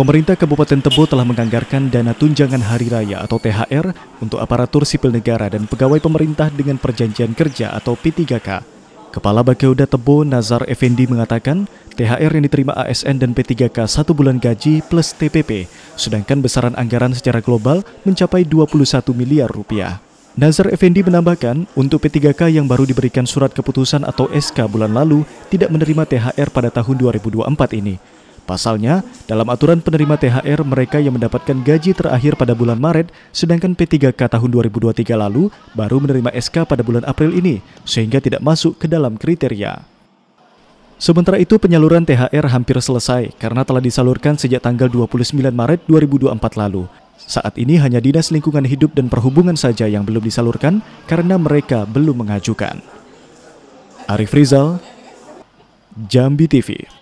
Pemerintah Kabupaten Tebo telah menganggarkan dana tunjangan hari raya atau THR untuk aparatur sipil negara dan pegawai pemerintah dengan perjanjian kerja atau P3K. Kepala Bakeuda Tebo Nazar Effendi mengatakan THR yang diterima ASN dan P3K satu bulan gaji plus TPP, sedangkan besaran anggaran secara global mencapai 21 miliar rupiah. Nazar Effendi menambahkan, untuk P3K yang baru diberikan surat keputusan atau SK bulan lalu, tidak menerima THR pada tahun 2024 ini. Pasalnya, dalam aturan penerima THR mereka yang mendapatkan gaji terakhir pada bulan Maret, sedangkan P3K tahun 2023 lalu baru menerima SK pada bulan April ini, sehingga tidak masuk ke dalam kriteria. Sementara itu penyaluran THR hampir selesai karena telah disalurkan sejak tanggal 29 Maret 2024 lalu. Saat ini hanya Dinas Lingkungan Hidup dan Perhubungan saja yang belum disalurkan karena mereka belum mengajukan. Arif Rizal, Jambi TV